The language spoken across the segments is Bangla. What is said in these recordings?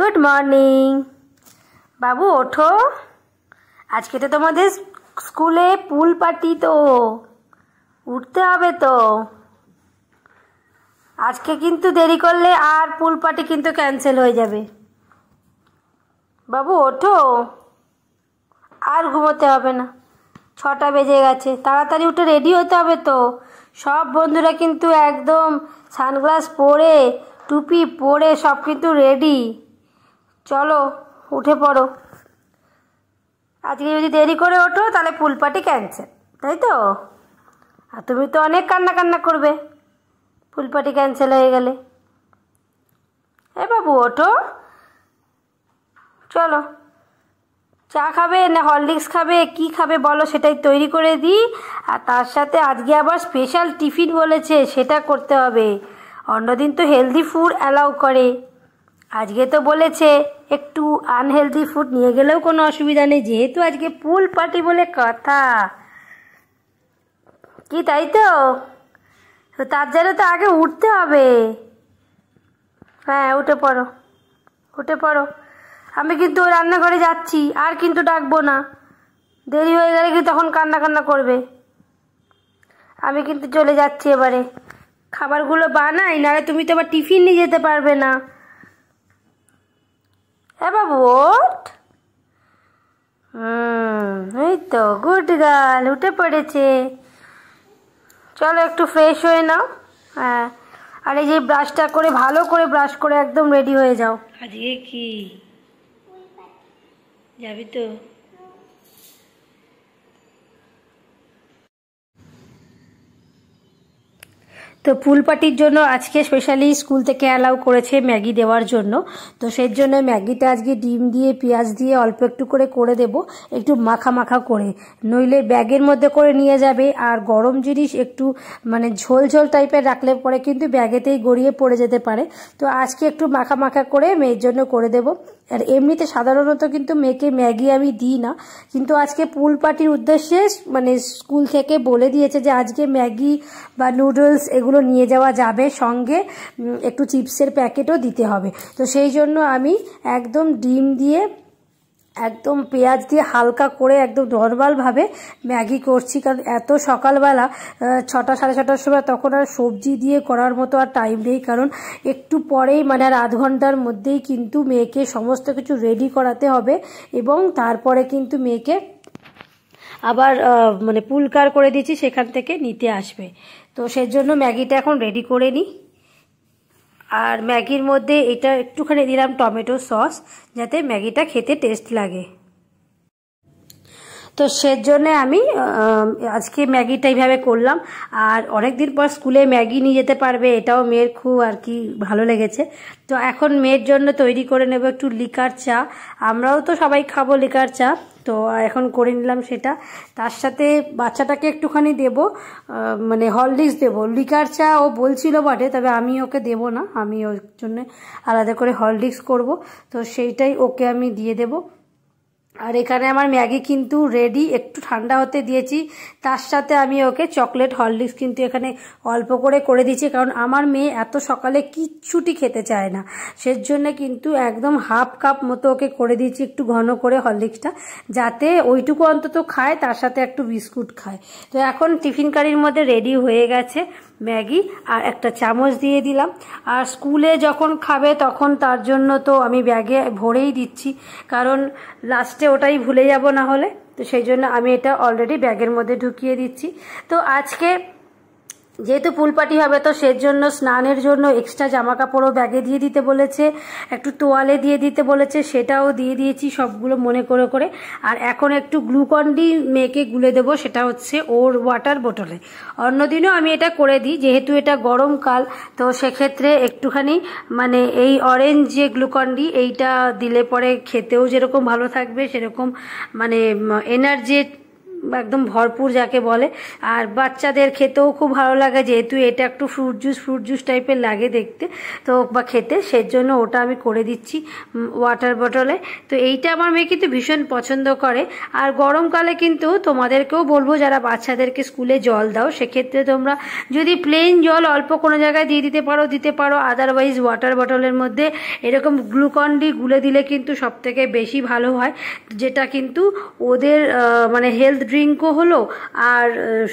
গুড মর্নিং বাবু ওঠো আজকে তো তোমাদের স্কুলে পুল পার্টি তো উঠতে হবে তো আজকে কিন্তু দেরি করলে আর পুল পার্টি কিন্তু ক্যান্সেল হয়ে যাবে বাবু ওঠো আর ঘুমোতে হবে না ছটা বেজে গেছে তাড়াতাড়ি উঠে রেডি হতে হবে তো সব বন্ধুরা কিন্তু একদম সানগ্লাস পরে টুপি পরে সব কিন্তু রেডি চলো উঠে পড়ো আজকে যদি দেরি করে ওঠো তাহলে পুল পার্টি ক্যান্সেল তাই তো আর তুমি তো অনেক কান্না কান্না করবে ফুল পার্টি ক্যান্সেল হয়ে গেলে এ বাবু ওঠো চলো চা খাবে না হরলিক্স খাবে কি খাবে বলো সেটাই তৈরি করে দিই আর তার সাথে আজকে আবার স্পেশাল টিফিন বলেছে সেটা করতে হবে অন্যদিন তো হেলদি ফুড অ্যালাউ করে আজকে তো বলেছে একটু আনহেলদি ফুড নিয়ে গেলেও কোনো অসুবিধা নেই যেহেতু আজকে পুল পার্টি বলে কথা কি তাই তো তার জন্য তো আগে উঠতে হবে হ্যাঁ উঠে পড়ো উঠে পড়ো আমি কিন্তু রান্নাঘরে যাচ্ছি আর কিন্তু ডাকবো না দেরি হয়ে গেলে কি তখন কান্না কান্না করবে আমি কিন্তু চলে যাচ্ছি এবারে খাবারগুলো বানাই নাহলে তুমি তো আবার টিফিন নিয়ে যেতে পারবে না বাবু ভোট হুম এই তো গুড গাল উঠে পড়েছে চলো একটু ফ্রেশ হয়ে নাও হ্যাঁ আর এই যে ব্রাশটা করে ভালো করে ব্রাশ করে একদম রেডি হয়ে যাও আজকে কি যাবি তো তো ফুলপাটির পার্টির জন্য আজকে স্পেশালি স্কুল থেকে অ্যালাউ করেছে ম্যাগি দেওয়ার জন্য তো সেই জন্য ম্যাগিটা আজকে ডিম দিয়ে পেঁয়াজ দিয়ে অল্প একটু করে করে দেব একটু মাখা মাখা করে নইলে ব্যাগের মধ্যে করে নিয়ে যাবে আর গরম জিনিস একটু মানে ঝোল ঝোল টাইপের রাখলে পরে কিন্তু ব্যাগেতেই গড়িয়ে পড়ে যেতে পারে তো আজকে একটু মাখা মাখা করে মেয়ের জন্য করে দেবো আর এমনিতে সাধারণত কিন্তু মেয়েকে ম্যাগি আমি দিই না কিন্তু আজকে পুল পার্টির উদ্দেশ্যে মানে স্কুল থেকে বলে দিয়েছে যে আজকে ম্যাগি বা নুডলস এগুলো নিয়ে যাওয়া যাবে সঙ্গে একটু চিপসের প্যাকেটও দিতে হবে তো সেই জন্য আমি একদম ডিম দিয়ে একদম পেঁয়াজ দিয়ে হালকা করে একদম নর্মালভাবে ম্যাগি করছি কারণ এত সকালবেলা ছটা সাড়ে ছটার সময় তখন আর সবজি দিয়ে করার মতো আর টাইম নেই কারণ একটু পরেই মানে আর আধ ঘন্টার মধ্যেই কিন্তু মেয়েকে সমস্ত কিছু রেডি করাতে হবে এবং তারপরে কিন্তু মেয়েকে আবার মানে পুলকার করে দিয়েছি সেখান থেকে নিতে আসবে তো সেই জন্য ম্যাগিটা এখন রেডি করে নিই আর ম্যাগির মধ্যে এটা একটুখানি দিলাম টমেটো সস যাতে ম্যাগিটা খেতে টেস্ট লাগে তো জন্যে আমি আজকে ম্যাগিটা এইভাবে করলাম আর অনেক দিন পর স্কুলে ম্যাগি নিয়ে যেতে পারবে এটাও মেয়ের খুব আর কি ভালো লেগেছে তো এখন মেয়ের জন্য তৈরি করে নেব একটু লিকার চা আমরাও তো সবাই খাবো লিকার চা তো এখন করে নিলাম সেটা তার সাথে বাচ্চাটাকে একটুখানি দেব মানে হরলিক্স দেব লিকার চা ও বলছিল বটে তবে আমি ওকে দেব না আমি ওর জন্য আলাদা করে হরলিক্স করব তো সেইটাই ওকে আমি দিয়ে দেবো আর এখানে আমার ম্যাগি কিন্তু রেডি একটু ঠান্ডা হতে দিয়েছি তার সাথে আমি ওকে চকলেট হরলিক্স কিন্তু এখানে অল্প করে করে দিয়েছি কারণ আমার মেয়ে এত সকালে কিচ্ছুটি খেতে চায় না সেজন্য কিন্তু একদম হাফ কাপ মতো ওকে করে দিয়েছি একটু ঘন করে হরলিক্সটা যাতে ওইটুকু অন্তত খায় তার সাথে একটু বিস্কুট খায় তো এখন টিফিন কারির মধ্যে রেডি হয়ে গেছে ম্যাগি আর একটা চামচ দিয়ে দিলাম আর স্কুলে যখন খাবে তখন তার জন্য তো আমি ব্যাগে ভরেই দিচ্ছি কারণ লাস্টে ওটাই ভুলে যাব না হলে তো সেই জন্য আমি এটা অলরেডি ব্যাগের মধ্যে ঢুকিয়ে দিচ্ছি তো আজকে যেহেতু পুল পার্টি হবে তো সেজন্য স্নানের জন্য এক্সট্রা জামা কাপড়ও ব্যাগে দিয়ে দিতে বলেছে একটু তোয়ালে দিয়ে দিতে বলেছে সেটাও দিয়ে দিয়েছি সবগুলো মনে করে করে আর এখন একটু গ্লুকন্ডি মেয়েকে গুলে দেব সেটা হচ্ছে ওর ওয়াটার বোটলে অন্যদিনও আমি এটা করে দিই যেহেতু এটা গরমকাল তো সেক্ষেত্রে একটুখানি মানে এই অরেঞ্জ যে গ্লুকন্ডি এইটা দিলে পরে খেতেও যেরকম ভালো থাকবে সেরকম মানে এনার্জেট একদম ভরপুর যাকে বলে আর বাচ্চাদের খেতেও খুব ভালো লাগে যেহেতু এটা একটু ফ্রুট জুস ফ্রুট জুস টাইপের লাগে দেখতে তো বা খেতে সেজন্য ওটা আমি করে দিচ্ছি ওয়াটার বটলে তো এইটা আমার মেয়ে কিন্তু ভীষণ পছন্দ করে আর গরমকালে কিন্তু তোমাদেরকেও বলবো যারা বাচ্চাদেরকে স্কুলে জল দাও সেক্ষেত্রে তোমরা যদি প্লেন জল অল্প কোনো জায়গায় দিয়ে দিতে পারো দিতে পারো আদারওয়াইজ ওয়াটার বটলের মধ্যে এরকম গ্লুকন ডি গুলে দিলে কিন্তু সবথেকে বেশি ভালো হয় যেটা কিন্তু ওদের মানে হেলথ ড্রিঙ্ক ড্রিঙ্কও হলো আর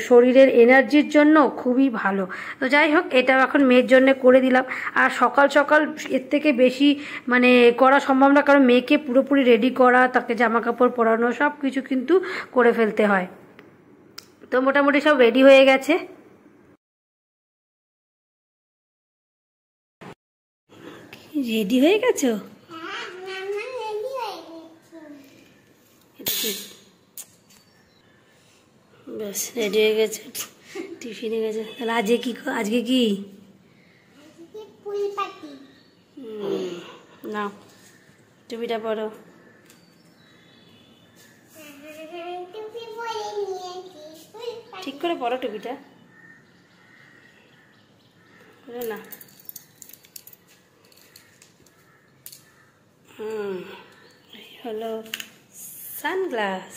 শরীরের এনার্জির জন্য খুবই ভালো তো যাই হোক এটাও এখন মেয়ের জন্য করে দিলাম আর সকাল সকাল এর থেকে বেশি মানে করা সম্ভব না কারণ মেয়েকে পুরোপুরি রেডি করা তাকে জামা কাপড় পরানো সব কিছু কিন্তু করে ফেলতে হয় তো মোটামুটি সব রেডি হয়ে গেছে রেডি হয়ে গেছো হ্যাঁ, হ্যাঁ, হ্যাঁ, ব্যাস রেডি হয়ে গেছে টিফিনে গেছে তাহলে আজকে কি আজকে কি নাও টুপিটা পড়ো ঠিক করে পড়ো টুপিটা না হুম হলো সানগ্লাস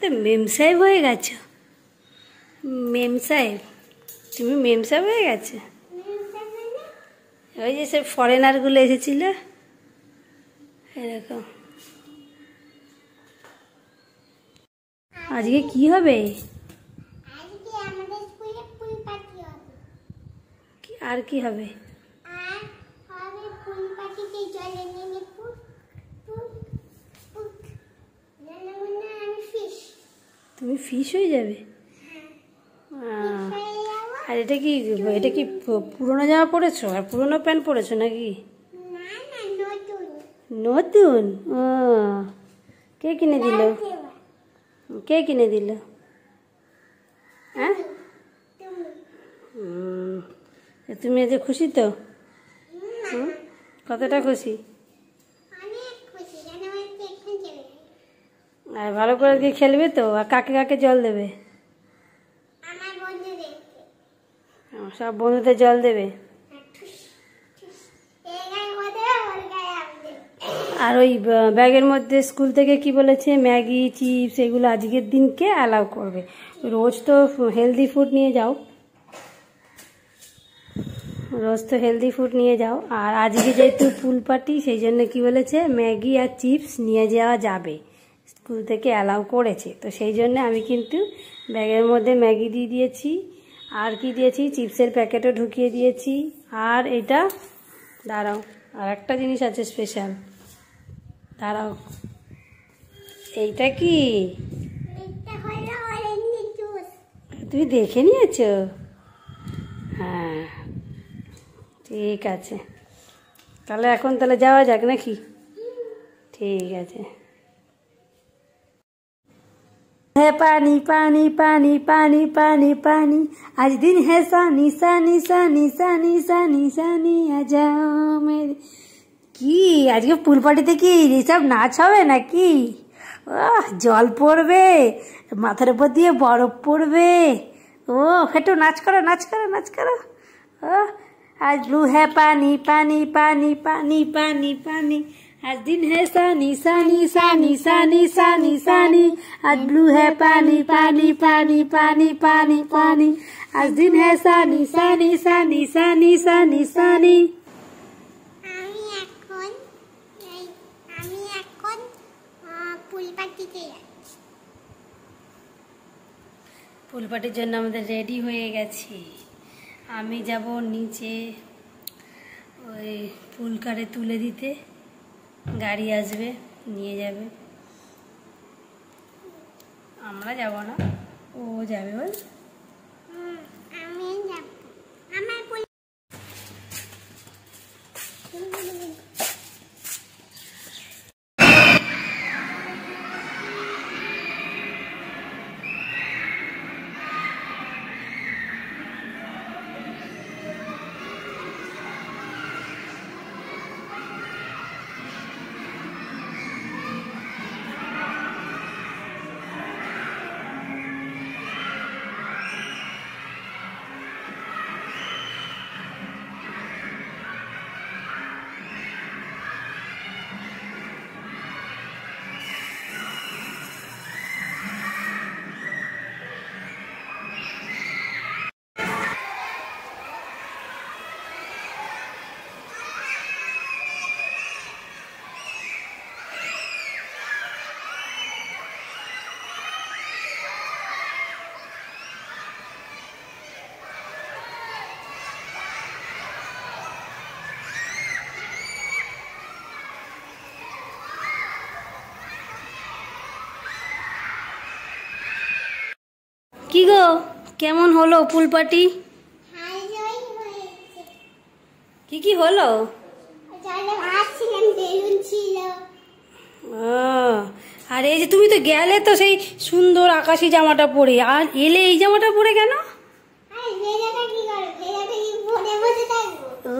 তো মেম সাহেব হয়ে গেছ মেম সাহেব তুমি মেম সাহেব হয়ে গেছ ওই যে সে ফরেনারগুলো এসেছিল এরকম আজকে কি হবে আর কি হবে তুমি ফিশ হয়ে যাবে হ্যাঁ। আর এটা কি এটা কি পুরোনো জামা পরেছো আর পুরোনো প্যান্ট পরেছো নাকি নতুন ও কে কিনে দিল কে কিনে দিল হ্যাঁ তুমি এতে খুশি তো কতটা খুশি আর ভালো করে কি খেলবে তো আর কাকে কাকে জল দেবে সব বন্ধুদের জল দেবে হ্যাঁ, আর ওই ব্যাগের মধ্যে স্কুল থেকে কি বলেছে ম্যাগি চিপস এগুলো আজকের দিনকে অ্যালাউ করবে রোজ তো হেলদি ফুড নিয়ে যাও রোজ তো হেলদি ফুড নিয়ে যাও আর আজকে যেহেতু ফুল পার্টি সেই জন্য কি বলেছে ম্যাগি আর চিপস নিয়ে যাওয়া যাবে স্কুল থেকে অ্যালাউ করেছে তো সেই জন্য আমি কিন্তু ব্যাগের মধ্যে ম্যাগি দিয়ে দিয়েছি আর কি দিয়েছি চিপসের প্যাকেটও ঢুকিয়ে দিয়েছি আর এটা দাঁড়াও আর একটা জিনিস আছে স্পেশাল দাঁড়াও এইটা কি তুমি দেখে নিয়েছ হ্যাঁ ঠিক আছে তাহলে এখন তাহলে যাওয়া যাক নাকি ঠিক আছে है पानी पानी पानी पानी पानी पानी आज दिन है सानी सानी सानी सानी सानी सानी आ मेरे की आज के पुल पार्टी कि ये सब नाच हवे ना कि जल पड़े माथार ऊपर दिए बरफ पड़े ओ हेटो नाच करो नाच करो नाच करो आज लू है पानी पानी पानी पानी पानी पानी आज दिन है सानी सानी सानी सानी सानी सानी आज ब्लू है पानी पानी पानी पानी पानी पानी आज दिन है सानी सानी सानी सानी सानी सानी ফুলপাটির জন্য আমাদের রেডি হয়ে গেছি আমি যাব নিচে ওই ফুলকারে তুলে দিতে গাড়ি আসবে নিয়ে যাবে আমরা যাব না ও যাবে বল গো কেমন হলো ফুলপাটি কি কি হলো আর এই যে তুমি তো গেলে তো সেই সুন্দর আকাশি জামাটা পরে আর এলে এই জামাটা পরে কেন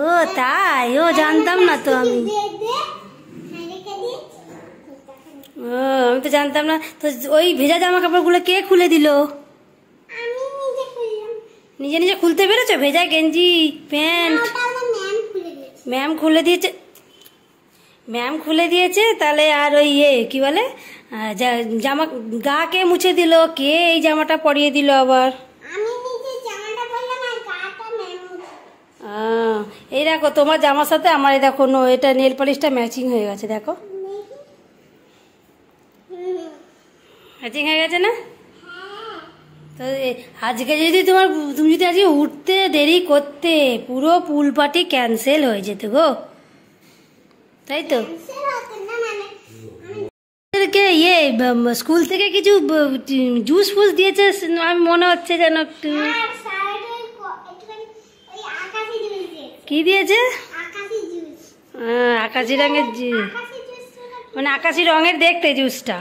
ও তাই ও জানতাম না তো আমি ও আমি তো জানতাম না তো ওই ভেজা জামা কাপড়গুলো কে খুলে দিল নিজে নিজে খুলতে পেরেছো ভেজা গেঞ্জি প্যান্ট ম্যাম মানে খুলে দিয়েছে ম্যাম খুলে দিয়েছে তাহলে আর ওই ইয়ে কী বলে জামা গা কে মুছে দিল কে এই জামাটা পরিয়ে দিল আবার এই দেখো তোমার জামার সাথে আমার এই দেখো নো এটা নেল পালিশটা ম্যাচিং হয়ে গেছে দেখো ম্যাচিং হয়ে গেছে না তো আজকে যদি তোমার তুমি যদি আজকে উঠতে দেরি করতে পুরো পুল পার্টি ক্যান্সেল হয়ে যেত গো তাই তো ইয়ে স্কুল থেকে কিছু জুস ফুস দিয়েছে আমি মনে হচ্ছে যেন একটু কি দিয়েছে আকাশি রঙের মানে আকাশি রঙের দেখতে জুসটা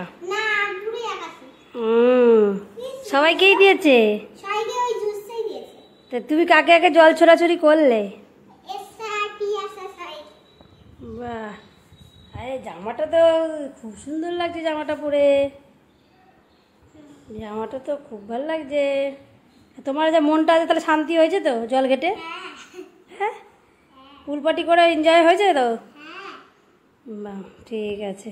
সবাইকেই দিয়েছে তা তুমি কাকে আগে জল ছোড়াছড়ি করলে আরে জামাটা তো খুব সুন্দর লাগছে জামাটা পরে জামাটা তো খুব ভালো লাগছে তোমার যে মনটা আছে তাহলে শান্তি হয়েছে তো জল ঘেটে হ্যাঁ ফুলপাটি হ্যাঁ? করে এনজয় হয়েছে তো হ্যাঁ। বাহ ঠিক আছে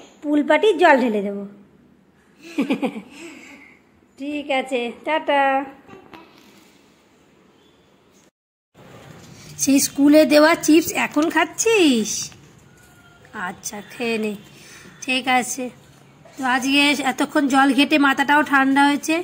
পুলপাটি জল ঢেলে দেব ঠিক আছে টাটা সেই স্কুলে দেওয়া চিপস এখন খাচ্ছিস আচ্ছা খেয়ে নে ঠিক আছে তো আজকে এতক্ষণ জল ঘেটে মাথাটাও ঠান্ডা হয়েছে